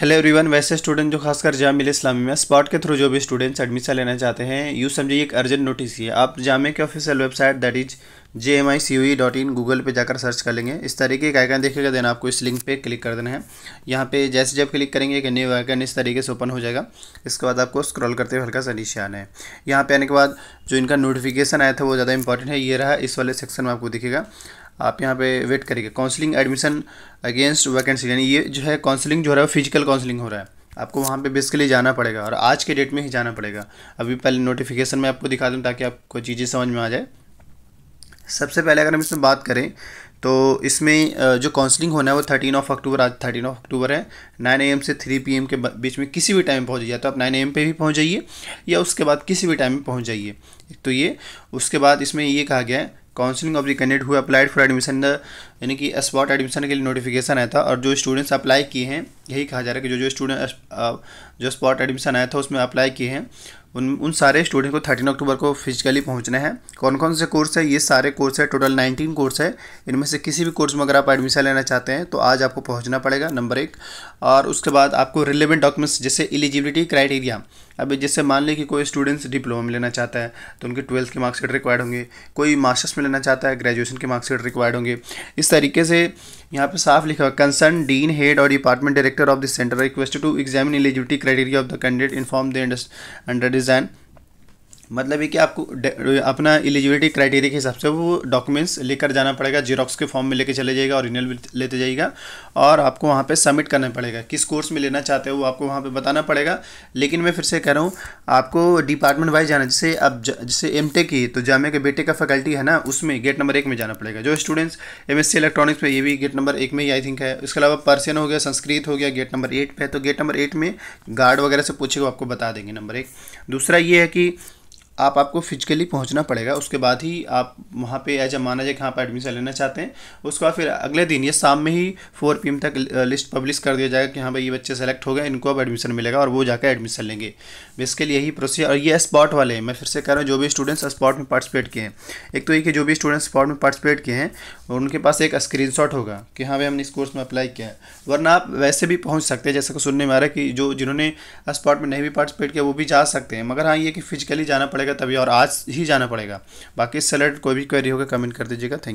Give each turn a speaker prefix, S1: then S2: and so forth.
S1: hello everyone वैसे student जो खासकर जाम इस्लामी में स्पॉट के थ्रू जो भी स्टूडेंट्स एडमिशन लेना चाहते हैं यू समझिए एक अर्जेंट नोटिस है आप जामे के official website that is J M I C E dot in Google पर जाकर सर्च कर लेंगे इस तरीके का आइकन देखेगा देन आपको इस लिंक पे क्लिक कर देना है यहाँ पे जैसे जब क्लिक करेंगे एक न्यू आइकन इस तरीके से ओपन हो जाएगा इसके बाद आपको स्क्रॉल करते हुए हल्का सा नीचे आना है यहाँ पे आने के बाद जो इनका नोटिफिकेशन आया था वो ज़्यादा इंपॉर्टेंट है ये रहा इस वाले सेक्शन में आपको दिखेगा आप यहाँ पे वेट करेंगे काउंसलिंग एडमिशन अगेंस्ट वैकेंसी यानी ये जो है काउंसलिंग जो है वो फिजिकल काउंसलिंग हो रहा है आपको वहाँ पे बेसिकली जाना पड़ेगा और आज के डेट में ही जाना पड़ेगा अभी पहले नोटिफिकेशन में आपको दिखा दूँ ताकि आपको चीज़ें समझ में आ जाए सबसे पहले अगर हम इसमें बात करें तो इसमें जो काउंसलिंग होना है वो थर्टीन ऑफ अक्टूबर आज थर्टीन ऑफ अक्टूबर है नाइन ए से थ्री पी के बीच में किसी भी टाइम पहुँच जाए तो आप नाइन ए पे भी पहुँच जाइए या उसके बाद किसी भी टाइम में पहुँच जाइए तो ये उसके बाद इसमें ये कहा गया है counselling of the candidate who applied for admission यानी कि स्पॉट एडमिशन के लिए नोटिफिकेशन आया था और जो स्टूडेंट्स अप्लाई किए हैं यही कहा जा रहा है कि जो जो स्टूडेंट जो स्पॉट एडमिशन आया था उसमें अप्लाई किए हैं उन उन सारे स्टूडेंट को थर्टीन अक्टूबर को फिजिकली पहुंचने हैं कौन कौन से कोर्स है ये सारे कोर्स है टोटल नाइनटीन कोर्स है इनमें से किसी भी कोर्स में अगर आप एडमिशन लेना चाहते हैं तो आज आपको पहुंचना पड़ेगा नंबर एक और उसके बाद आपको रिलेवेंट डॉक्यूमेंट्स जैसे एलिजिबिलिटी क्राइटेरिया अभी जैसे मान लें कि कोई स्टूडेंट्स डिप्लोमा में लेना चाहता है तो उनके ट्वेल्थ के मार्कशीट रिक्वायर्ड होंगे कोई मास्टर्स में लेना चाहता है ग्रेजुएशन के मार्कशीट रिक्वायर्ड होंगे इस तरीके से यहाँ पर साफ लिखा हुआ कंसर्न डीन हेड और department director director of the center requested to examine eligibility criteria of the candidate inform the under design मतलब ये कि आपको अपना एलिजिबिलिटी क्राइटेरिया के हिसाब से वो डॉक्यूमेंट्स लेकर जाना पड़ेगा जीरोक्स के फॉर्म में लेकर चले जाएगा ओरिजिनल लेते जाएगा और आपको वहाँ पे सबमिट करना पड़ेगा किस कोर्स में लेना चाहते हो वो आपको वहाँ पे बताना पड़ेगा लेकिन मैं फिर से कह रहा हूँ आपको डिपार्टमेंट वाइज जाना जैसे अब जैसे एम टेक की तो जामे के बेटे का फैकल्टी है ना उसमें गेट नंबर एक में जाना पड़ेगा जो स्टूडेंट्स एम एस इलेक्ट्रॉनिक्स में ये भी गेट नंबर एक में ही आई थिंक है इसके अलावा पर्सियन हो गया संस्कृत हो गया गेट नंबर एट पर तो गेट नंबर एट में गार्ड वगैरह से पूछेगा आपको बता देंगे नंबर एक दूसरा ये है कि आप आपको फिजिकली पहुंचना पड़ेगा उसके बाद ही आप वहाँ पे एज माना जाए कि आप एडमिशन लेना चाहते हैं उसके बाद फिर अगले दिन ये शाम में ही फोर पी तक लिस्ट पब्लिश कर दिया जाएगा कि हाँ भाई ये बच्चे सेलेक्ट हो गए इनको अब एडमिशन मिलेगा और वो जाकर एडमिशन लेंगे बेसिकली यही प्रोसीजर और ये स्पॉट वाले हैं मैं फिर से कह रहा हूँ जो भी स्टूडेंट्स स्पॉट में पार्टिसिपेट किए हैं एक तो ये कि जो भी स्टूडेंट्स स्पॉट में पार्टिसिपेट किए हैं उनके पास एक स्क्रीन होगा कि हाँ भाई हमने इस कोर्स में अप्लाई किया है वरना आप वैसे भी पहुँच सकते हैं जैसे कि सुनने में आ रहा है कि जो जिन्होंने स्पॉट में नहीं भी पार्टिसिपेट किया वो भी जा सकते हैं मगर हाँ ये कि फिजिकली जाना पड़ेगा पड़ेगा तभी और आज ही जाना पड़ेगा बाकी इससे रिलेटेड कोई भी क्वेरी होगा कमेंट कर दीजिएगा थैंक